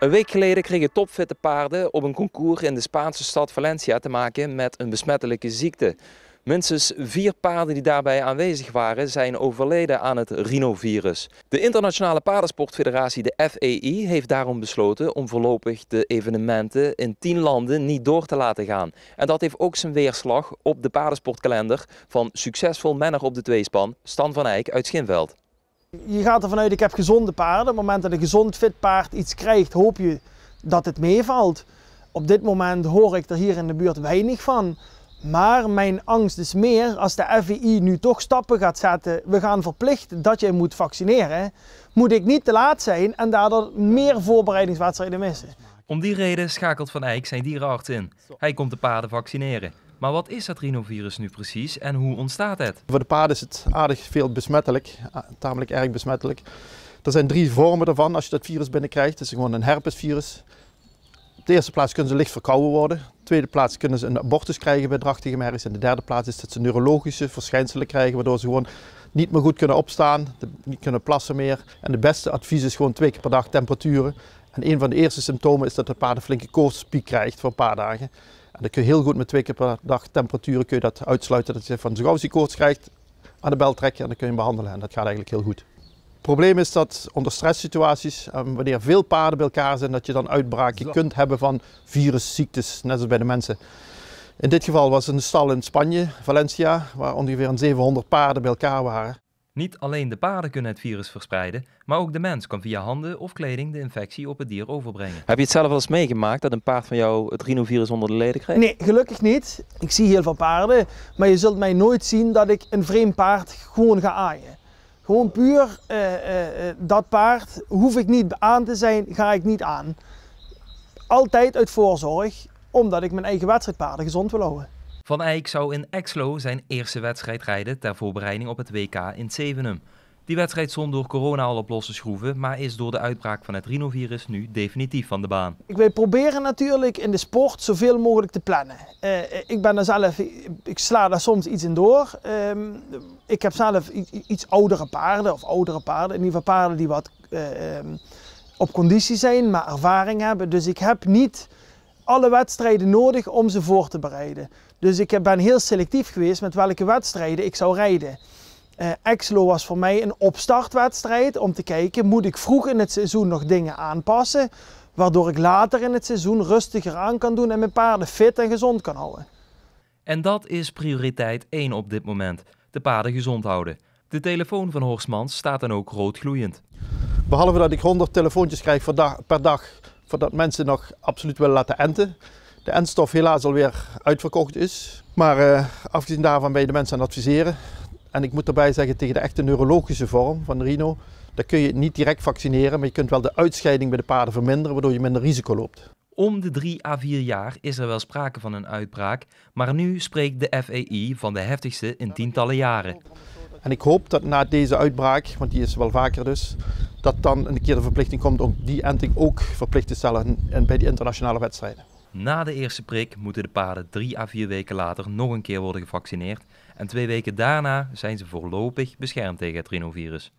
Een week geleden kregen topfitte paarden op een concours in de Spaanse stad Valencia te maken met een besmettelijke ziekte. Minstens vier paarden die daarbij aanwezig waren zijn overleden aan het rhinovirus. De Internationale Paardensportfederatie, de FEI, heeft daarom besloten om voorlopig de evenementen in tien landen niet door te laten gaan. En dat heeft ook zijn weerslag op de paardensportkalender van succesvol menner op de tweespan Stan van Eyck uit Schinveld. Je gaat ervan uit, ik heb gezonde paarden. Op het moment dat een gezond fit paard iets krijgt, hoop je dat het meevalt. Op dit moment hoor ik er hier in de buurt weinig van. Maar mijn angst is meer als de FVI nu toch stappen gaat zetten. We gaan verplicht dat je moet vaccineren. Moet ik niet te laat zijn en daardoor meer voorbereidingswedstrijden missen. Om die reden schakelt Van Eyck zijn dierenarts in. Hij komt de paarden vaccineren. Maar wat is dat rhinovirus nu precies en hoe ontstaat het? Voor de paarden is het aardig veel besmettelijk, eh, tamelijk erg besmettelijk. Er zijn drie vormen daarvan als je dat virus binnenkrijgt. Het is gewoon een herpesvirus. Op de eerste plaats kunnen ze licht verkouden worden. Op de tweede plaats kunnen ze een abortus krijgen bij drachtige merries. En de derde plaats is dat ze neurologische verschijnselen krijgen, waardoor ze gewoon niet meer goed kunnen opstaan, niet kunnen plassen meer. En de beste advies is gewoon twee keer per dag temperaturen en een van de eerste symptomen is dat de paard een flinke koortspiek krijgt voor een paar dagen. En dan kun je heel goed met twee keer per dag temperaturen kun je dat uitsluiten. Dat je van zo gauw koorts krijgt, aan de bel trekken en dan kun je hem behandelen. En dat gaat eigenlijk heel goed. Het probleem is dat onder stresssituaties, ehm, wanneer veel paarden bij elkaar zijn, dat je dan uitbraken kunt hebben van virusziektes, net als bij de mensen. In dit geval was het een stal in Spanje, Valencia, waar ongeveer 700 paarden bij elkaar waren. Niet alleen de paarden kunnen het virus verspreiden, maar ook de mens kan via handen of kleding de infectie op het dier overbrengen. Heb je het zelf wel eens meegemaakt dat een paard van jou het rhinovirus onder de leden kreeg? Nee, gelukkig niet. Ik zie heel veel paarden, maar je zult mij nooit zien dat ik een vreemd paard gewoon ga aaien. Gewoon puur eh, eh, eh, dat paard hoef ik niet aan te zijn, ga ik niet aan. Altijd uit voorzorg, omdat ik mijn eigen wedstrijdpaarden gezond wil houden. Van Eyck zou in Exlo zijn eerste wedstrijd rijden ter voorbereiding op het WK in Zevenum. Die wedstrijd stond door corona al op losse schroeven, maar is door de uitbraak van het rhinovirus nu definitief van de baan. Wij proberen natuurlijk in de sport zoveel mogelijk te plannen. Eh, eh, ik ben zelf, ik sla daar soms iets in door. Ehm, ik heb zelf iets oudere paarden, of oudere paarden, in ieder geval paarden die wat eh, ehm, op conditie zijn, maar ervaring hebben. Dus ik heb niet alle wedstrijden nodig om ze voor te bereiden. Dus ik ben heel selectief geweest met welke wedstrijden ik zou rijden. Uh, eh, Exlo was voor mij een opstartwedstrijd om te kijken, moet ik vroeg in het seizoen nog dingen aanpassen, waardoor ik later in het seizoen rustiger aan kan doen en mijn paarden fit en gezond kan houden. En dat is prioriteit 1 op dit moment, de paarden gezond houden. De telefoon van Horsmans staat dan ook rood gloeiend. Behalve dat ik 100 telefoontjes krijg per dag, Voordat mensen nog absoluut willen laten enten. De entstof helaas alweer uitverkocht is. Maar eh, afgezien daarvan ben je de mensen aan het adviseren. En ik moet daarbij zeggen, tegen de echte neurologische vorm van Rino, rhino, daar kun je niet direct vaccineren, maar je kunt wel de uitscheiding bij de paarden verminderen, waardoor je minder risico loopt. Om de 3 à 4 jaar is er wel sprake van een uitbraak, maar nu spreekt de FAI e van de heftigste in tientallen jaren. En ik hoop dat na deze uitbraak, want die is wel vaker dus, dat dan een keer de verplichting komt om die enting ook verplicht te stellen bij die internationale wedstrijden. Na de eerste prik moeten de paarden drie à vier weken later nog een keer worden gevaccineerd. En twee weken daarna zijn ze voorlopig beschermd tegen het rhinovirus.